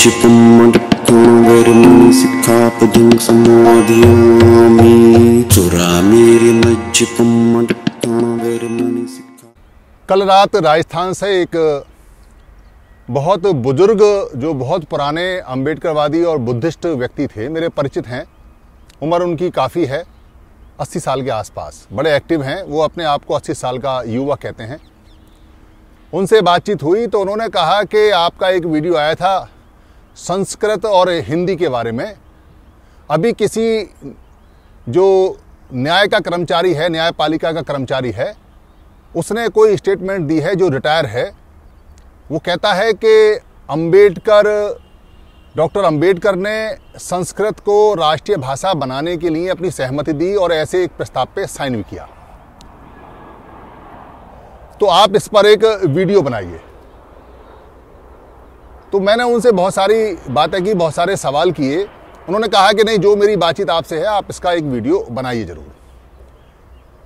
कल रात राजस्थान से एक बहुत बुजुर्ग जो बहुत पुराने अंबेडकरवादी और बुद्धिस्ट व्यक्ति थे मेरे परिचित हैं उम्र उनकी काफ़ी है 80 साल के आसपास बड़े एक्टिव हैं वो अपने आप को 80 साल का युवा कहते हैं उनसे बातचीत हुई तो उन्होंने कहा कि आपका एक वीडियो आया था संस्कृत और हिंदी के बारे में अभी किसी जो न्याय का कर्मचारी है न्यायपालिका का कर्मचारी है उसने कोई स्टेटमेंट दी है जो रिटायर है वो कहता है कि अंबेडकर डॉक्टर अंबेडकर ने संस्कृत को राष्ट्रीय भाषा बनाने के लिए अपनी सहमति दी और ऐसे एक प्रस्ताव पे साइन भी किया तो आप इस पर एक वीडियो बनाइए तो मैंने उनसे बहुत सारी बातें की बहुत सारे सवाल किए उन्होंने कहा कि नहीं जो मेरी बातचीत आपसे है आप इसका एक वीडियो बनाइए ज़रूर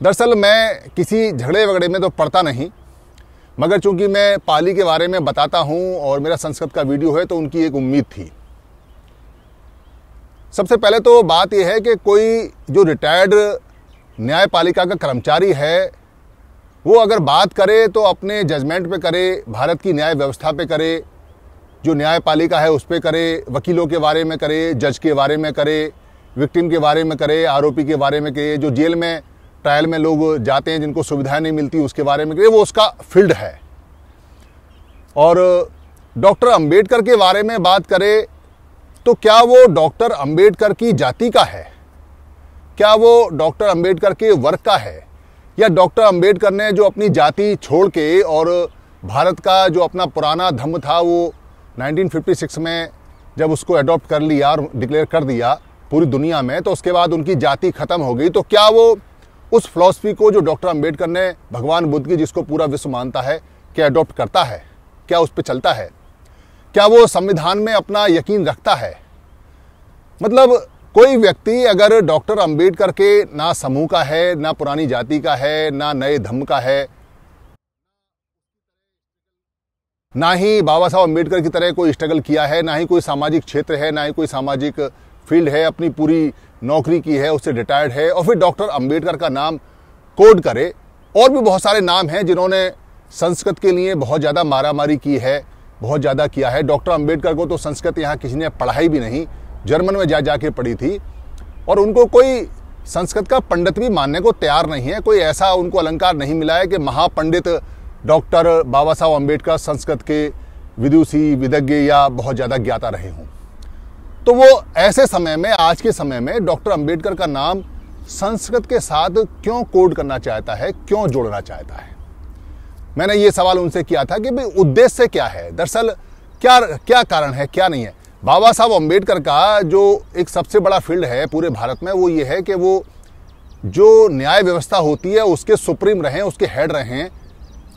दरअसल मैं किसी झगड़े वगड़े में तो पढ़ता नहीं मगर चूंकि मैं पाली के बारे में बताता हूँ और मेरा संस्कृत का वीडियो है तो उनकी एक उम्मीद थी सबसे पहले तो बात यह है कि कोई जो रिटायर्ड न्यायपालिका का कर्मचारी है वो अगर बात करे तो अपने जजमेंट पे करे भारत की न्याय व्यवस्था पे करे जो न्यायपालिका है उस पर करे वकीलों के बारे में करे जज के बारे में करे विक्टिम के बारे में करे आरोपी के बारे में करे जो जेल में ट्रायल में लोग जाते हैं जिनको सुविधाएं नहीं मिलती उसके बारे में करे वो उसका फील्ड है और डॉक्टर अंबेडकर के बारे में बात करे तो क्या वो डॉक्टर अंबेडकर की जाति का है क्या वो डॉक्टर अंबेडकर के वर्ग का है या डॉक्टर अंबेडकर ने जो अपनी जाति छोड़ के और भारत का जो अपना पुराना धम्म था वो 1956 में जब उसको अडॉप्ट कर लिया और डिक्लेयर कर दिया पूरी दुनिया में तो उसके बाद उनकी जाति ख़त्म हो गई तो क्या वो उस फिलॉसफी को जो डॉक्टर अम्बेडकर ने भगवान बुद्ध की जिसको पूरा विश्व मानता है क्या अडॉप्ट करता है क्या उस पर चलता है क्या वो संविधान में अपना यकीन रखता है मतलब कोई व्यक्ति अगर डॉक्टर अंबेडकर के ना समूह का है ना पुरानी जाति का है ना नए धर्म का है ना ही बाबा साहब अम्बेडकर की तरह कोई स्ट्रगल किया है ना ही कोई सामाजिक क्षेत्र है ना ही कोई सामाजिक फील्ड है अपनी पूरी नौकरी की है उससे रिटायर्ड है और फिर डॉक्टर अम्बेडकर का नाम कोड करे और भी बहुत सारे नाम हैं जिन्होंने संस्कृत के लिए बहुत ज़्यादा मारामारी की है बहुत ज़्यादा किया है डॉक्टर अम्बेडकर को तो संस्कृत यहाँ किसी ने पढ़ाई भी नहीं जर्मन में जा जाके पढ़ी थी और उनको कोई संस्कृत का पंडित भी मानने को तैयार नहीं है कोई ऐसा उनको अलंकार नहीं मिला है कि महापंडित डॉक्टर बाबा साहब अम्बेडकर संस्कृत के विदुषी विदज्ञ या बहुत ज़्यादा ज्ञाता रहे हों तो वो ऐसे समय में आज के समय में डॉक्टर अंबेडकर का नाम संस्कृत के साथ क्यों कोड करना चाहता है क्यों जोड़ना चाहता है मैंने ये सवाल उनसे किया था कि भाई उद्देश्य क्या है दरअसल क्या क्या कारण है क्या नहीं है बाबा साहब अम्बेडकर का जो एक सबसे बड़ा फील्ड है पूरे भारत में वो ये है कि वो जो न्याय व्यवस्था होती है उसके सुप्रीम रहें उसके हेड रहें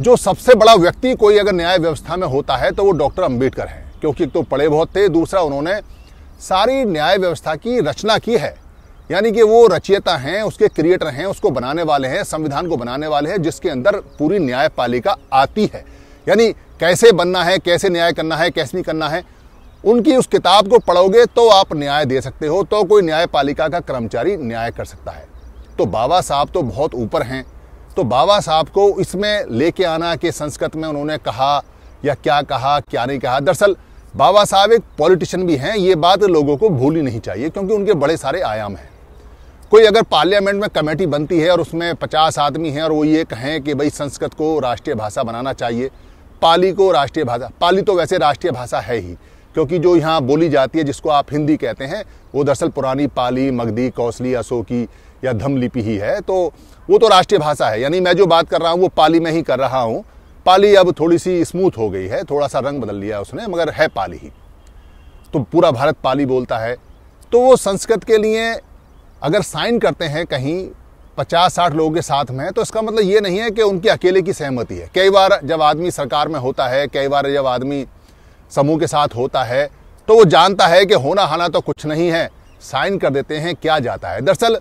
जो सबसे बड़ा व्यक्ति कोई अगर न्याय व्यवस्था में होता है तो वो डॉक्टर अम्बेडकर हैं क्योंकि एक तो पढ़े बहुत थे दूसरा उन्होंने सारी न्याय व्यवस्था की रचना की है यानी कि वो रचयिता हैं उसके क्रिएटर हैं उसको बनाने वाले हैं संविधान को बनाने वाले हैं जिसके अंदर पूरी न्यायपालिका आती है यानी कैसे बनना है कैसे न्याय करना है कैसे नहीं करना है उनकी उस किताब को पढ़ोगे तो आप न्याय दे सकते हो तो कोई न्यायपालिका का कर्मचारी न्याय कर सकता है तो बाबा साहब तो बहुत ऊपर हैं तो बाबा साहब को इसमें लेके आना कि संस्कृत में उन्होंने कहा या क्या कहा क्या नहीं कहा दरअसल बाबा साहब एक पॉलिटिशियन भी हैं ये बात लोगों को भूलनी नहीं चाहिए क्योंकि उनके बड़े सारे आयाम हैं कोई अगर पार्लियामेंट में कमेटी बनती है और उसमें पचास आदमी हैं और वो ये कहें कि भाई संस्कृत को राष्ट्रीय भाषा बनाना चाहिए पाली को राष्ट्रीय भाषा पाली तो वैसे राष्ट्रीय भाषा है ही क्योंकि जो यहाँ बोली जाती है जिसको आप हिंदी कहते हैं वो दरअसल पुरानी पाली मगधी कौसली अशोकी या धम लिपि ही है तो वो तो राष्ट्रीय भाषा है यानी मैं जो बात कर रहा हूँ वो पाली में ही कर रहा हूँ पाली अब थोड़ी सी स्मूथ हो गई है थोड़ा सा रंग बदल लिया उसने मगर है पाली ही तो पूरा भारत पाली बोलता है तो वो संस्कृत के लिए अगर साइन करते हैं कहीं पचास साठ लोगों के साथ में तो इसका मतलब ये नहीं है कि उनकी अकेले की सहमति है कई बार जब आदमी सरकार में होता है कई बार जब आदमी समूह के साथ होता है तो वो जानता है कि होना हाना तो कुछ नहीं है साइन कर देते हैं क्या जाता है दरअसल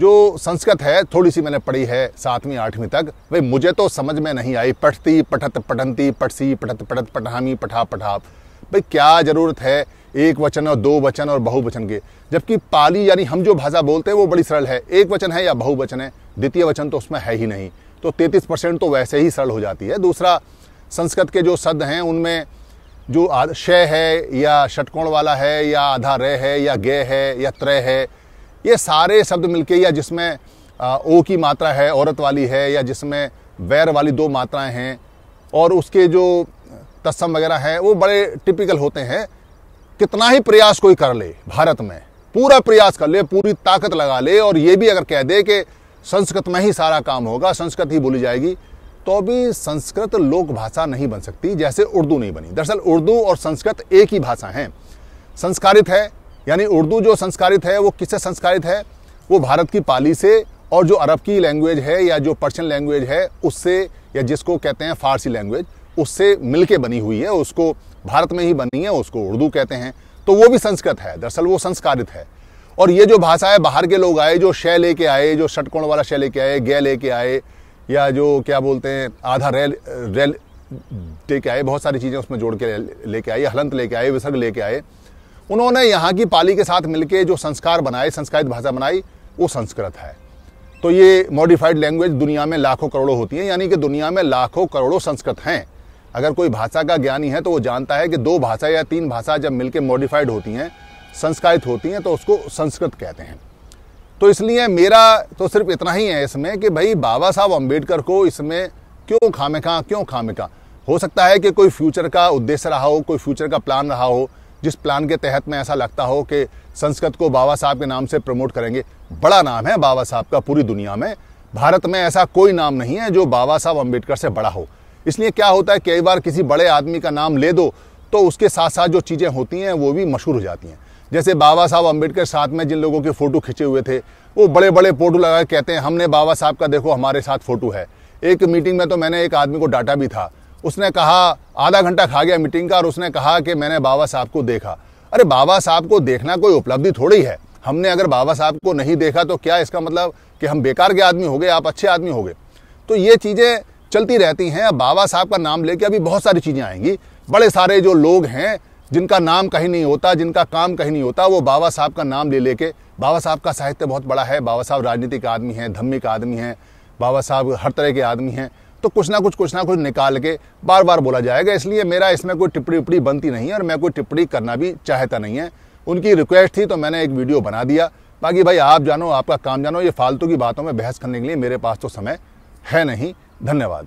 जो संस्कृत है थोड़ी सी मैंने पढ़ी है सातवीं आठवीं तक भाई मुझे तो समझ में नहीं आई पढ़ती पठत पठंती पठसी पठत पठत पठामी पठा पठा भाई क्या ज़रूरत है एक वचन और दो वचन और बहुवचन के जबकि पाली यानी हम जो भाषा बोलते हैं वो बड़ी सरल है एक वचन है या बहुवचन है द्वितीय वचन तो उसमें है ही नहीं तो तैंतीस परसेंट तो वैसे ही सरल हो जाती है दूसरा संस्कृत के जो शब्द हैं उनमें जो शय है या षटकोण वाला है या आधा रह है या गे है या त्रय है ये सारे शब्द मिलके या जिसमें ओ की मात्रा है औरत वाली है या जिसमें वैर वाली दो मात्राएं हैं और उसके जो तस्म वगैरह हैं वो बड़े टिपिकल होते हैं कितना ही प्रयास कोई कर ले भारत में पूरा प्रयास कर ले पूरी ताकत लगा ले और ये भी अगर कह दे कि संस्कृत में ही सारा काम होगा संस्कृत ही बोली जाएगी तो भी संस्कृत लोक भाषा नहीं बन सकती जैसे उर्दू नहीं बनी दरअसल उर्दू और संस्कृत एक ही भाषा है संस्कारित है यानी उर्दू जो संस्कारित है वो किससे संस्कारित है वो भारत की पाली से और जो अरब की लैंग्वेज है या जो पर्शियन लैंग्वेज है उससे या जिसको कहते हैं फारसी लैंग्वेज उससे मिलके बनी हुई है उसको भारत में ही बनी है उसको उर्दू कहते हैं तो वो भी संस्कृत है दरअसल वो संस्कारित है और ये जो भाषा है बाहर के लोग आए जो शय लेके आए जो षटकोण वाला शय लेके आए गय लेके आए या जो क्या बोलते हैं आधा रेल रेल लेके आए बहुत सारी चीज़ें उसमें जोड़ के लेके आए हलंत लेके आए विसर्ग लेके आए उन्होंने यहाँ की पाली के साथ मिलकर जो संस्कार बनाए संस्कारित भाषा बनाई वो संस्कृत है तो ये मॉडिफाइड लैंग्वेज दुनिया में लाखों करोड़ों होती है यानी कि दुनिया में लाखों करोड़ों संस्कृत हैं अगर कोई भाषा का ज्ञानी है तो वो जानता है कि दो भाषा या तीन भाषा जब मिलकर मॉडिफाइड होती हैं संस्कारित होती हैं तो उसको संस्कृत कहते हैं तो इसलिए मेरा तो सिर्फ इतना ही है इसमें कि भाई बाबा साहब अम्बेडकर को इसमें क्यों खामे खा क्यों खामे हो सकता है कि कोई फ्यूचर का उद्देश्य रहा हो कोई फ्यूचर का प्लान रहा हो जिस प्लान के तहत में ऐसा लगता हो कि संस्कृत को बाबा साहब के नाम से प्रमोट करेंगे बड़ा नाम है बाबा साहब का पूरी दुनिया में भारत में ऐसा कोई नाम नहीं है जो बाबा साहब अम्बेडकर से बड़ा हो इसलिए क्या होता है कई बार किसी बड़े आदमी का नाम ले दो तो उसके साथ साथ जो चीज़ें होती हैं वो भी मशहूर हो जाती हैं जैसे बाबा साहब अम्बेडकर साथ में जिन लोगों के फ़ोटो खींचे हुए थे वो बड़े बड़े फोटो लगा कहते हैं हमने बाबा साहब का देखो हमारे साथ फ़ोटो है एक मीटिंग में तो मैंने एक आदमी को डाटा भी था उसने कहा आधा घंटा खा गया मीटिंग का और उसने कहा कि मैंने बाबा साहब को देखा अरे बाबा साहब को देखना कोई उपलब्धि थोड़ी है हमने अगर बाबा साहब को नहीं देखा तो क्या इसका मतलब कि हम बेकार के आदमी हो गए आप अच्छे आदमी हो गए तो ये चीज़ें चलती रहती हैं अब बाबा साहब का नाम लेके अभी बहुत सारी चीज़ें आएंगी बड़े सारे जो लोग हैं जिनका नाम कहीं नहीं होता जिनका काम कहीं नहीं होता वो बाबा साहब का नाम ले लेके बाबा साहब का साहित्य बहुत बड़ा है बाबा साहब राजनीतिक आदमी हैं धम्मिक आदमी हैं बाबा साहब हर तरह के आदमी हैं तो कुछ ना कुछ कुछ ना कुछ निकाल के बार बार बोला जाएगा इसलिए मेरा इसमें कोई टिप्पणी उपड़ी बनती नहीं है और मैं कोई टिप्पणी करना भी चाहता नहीं है उनकी रिक्वेस्ट थी तो मैंने एक वीडियो बना दिया बाकी भाई आप जानो आपका काम जानो ये फालतू की बातों में बहस करने के लिए मेरे पास तो समय है नहीं धन्यवाद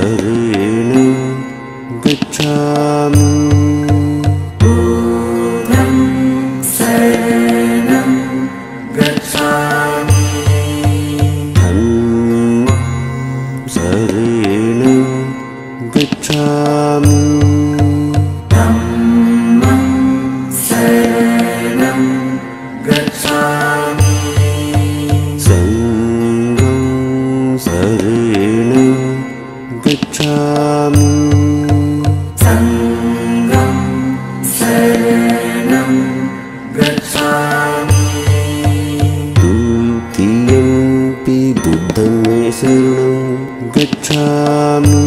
Guru ശരണം ഗച്ഛാമി